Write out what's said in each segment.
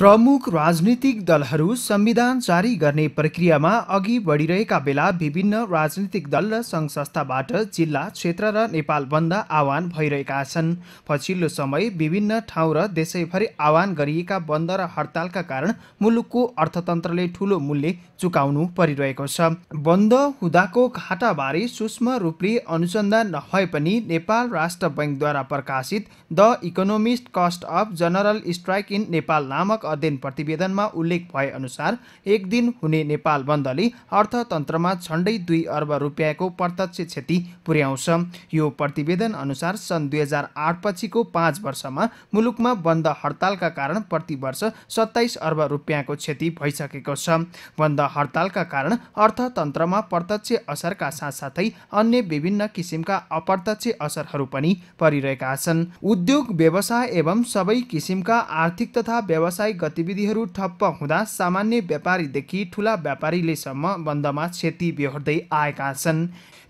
प्रमुख राजनीतिक दलहरू संविधान जारी गर्ने प्रक्रियामा अघि बढिरहेका बेला विभिन्न राजनीतिक दल र सङ्घ संस्थाबाट जिल्ला क्षेत्र र नेपाल बन्द आह्वान भइरहेका छन् पछिल्लो समय विभिन्न ठाउँ र देशैभरि आह्वान गरिएका बन्द र हडतालका कारण मुलुकको अर्थतन्त्रले ठूलो मूल्य चुकाउनु परिरहेको छ बन्द हुँदाको घाटाबारे सूक्ष्म रूपले अनुसन्धान नभए पनि नेपाल राष्ट्र बैङ्कद्वारा प्रकाशित the economist cost of general strike in Nepal नामक अध्ययन प्रतिवेदनमा उल्लेख भए अनुसार एक दिन हुने नेपाल बन्दले अर्थतन्त्रमा झन्डै दुई अर्ब रुपियाँको प्रत्यक्ष क्षति पुर्याउँछ यो प्रतिवेदन अनुसार सन् दुई हजार आठ पछिको पाँच वर्षमा मुलुकमा बन्द हडतालका कारण प्रतिवर्ष सत्ताइस अर्ब रुपियाँको क्षति भइसकेको छ बन्द हडतालका कारण अर्थतन्त्रमा प्रत्यक्ष असरका साथसाथै अन्य विभिन्न किसिमका अप्रत्यक्ष असरहरू पनि परिरहेका छन् उद्योग व्यवसाय एवं सबै किसिमका आर्थिक तथा व्यवसायिक गतिविधिहरू ठप्प हुँदा सामान्य व्यापारीदेखि ठुला व्यापारीलेसम्म बन्दमा क्षति बेहोर्दै आएका छन्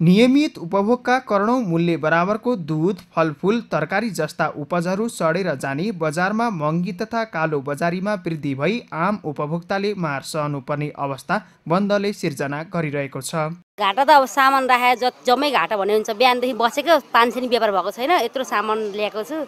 नियमित उपभोगका करोडौँ मूल्य बराबरको दुध फलफुल तरकारी जस्ता उपजहरू सडेर जाने बजारमा महँगी तथा कालो बजारीमा वृद्धि भई आम उपभोक्ताले मार सहनुपर्ने अवस्था बन्दले सिर्जना गरिरहेको छ घाटा त अब सामान राखेर जम्मै घाटा भने हुन्छ बिहानदेखि बसेको पाँच सय व्यापार भएको छैन यत्रो सामान ल्याएको छु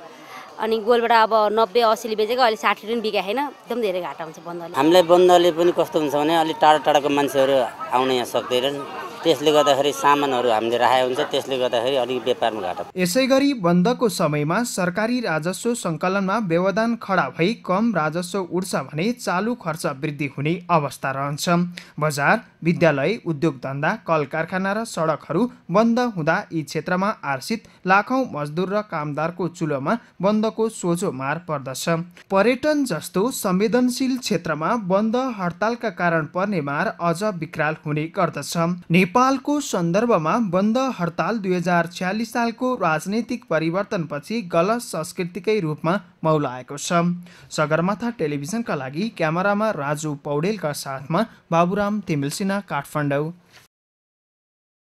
अनि गोलबाट अब नब्बे असीले बेचेको अहिले साठी रुपियाँ बिका होइन एकदम धेरै घाटा हुन्छ बन्दले हामीलाई बन्दले पनि कस्तो हुन्छ भने अलिक टाढा टाढाको मान्छेहरू आउन यहाँ सक्दैनन् त्यसले गर्दाखेरि सामानहरू हामीले राखेको हुन्छ त्यसले गर्दाखेरि अलिक व्यापारमा घाटा यसै गरी बन्दको समयमा सरकारी राजस्व सङ्कलनमा व्यवधान खडा भई कम राजस्व उठ्छ भने चालु खर्च वृद्धि हुने अवस्था रहन्छ बजार विद्यालय उद्योग धन्दा कल कारखाना र सडकहरू बन्द हुँदा यी क्षेत्रमा आर्सित लाखौँ मजदुर र कामदारको चुलोमा बन्दको सोझो मार पर्दछ पर्यटन जस्तो संवेदनशील क्षेत्रमा बन्द हडतालका कारण पर्ने मार अझ विकराल हुने गर्दछ नेपालको सन्दर्भमा बन्द हडताल दुई हजार छ्यालिस सालको राजनैतिक परिवर्तनपछि गलत संस्कृतिकै रूपमा मौलाएको छ सगरमाथा टेलिभिजनका लागि क्यामेरामा राजु पौडेलका साथमा बाबुराम तिमिलसिना काठमाडौँ